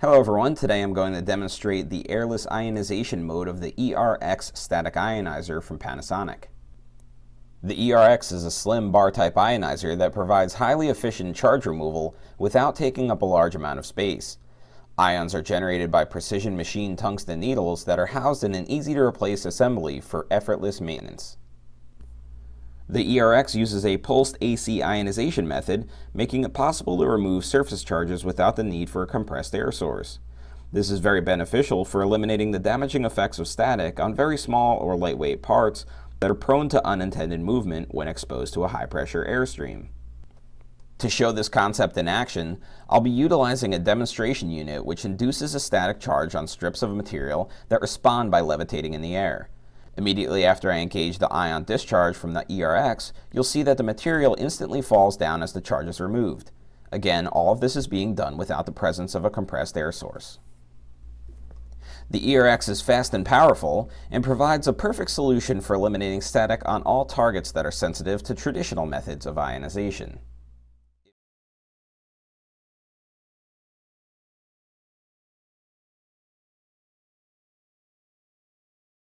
Hello everyone, today I'm going to demonstrate the airless ionization mode of the ERX static ionizer from Panasonic. The ERX is a slim bar-type ionizer that provides highly efficient charge removal without taking up a large amount of space. Ions are generated by precision machined tungsten needles that are housed in an easy-to-replace assembly for effortless maintenance. The ERX uses a pulsed AC ionization method, making it possible to remove surface charges without the need for a compressed air source. This is very beneficial for eliminating the damaging effects of static on very small or lightweight parts that are prone to unintended movement when exposed to a high pressure airstream. To show this concept in action, I'll be utilizing a demonstration unit which induces a static charge on strips of material that respond by levitating in the air. Immediately after I engage the ion discharge from the ERX, you'll see that the material instantly falls down as the charge is removed. Again, all of this is being done without the presence of a compressed air source. The ERX is fast and powerful and provides a perfect solution for eliminating static on all targets that are sensitive to traditional methods of ionization.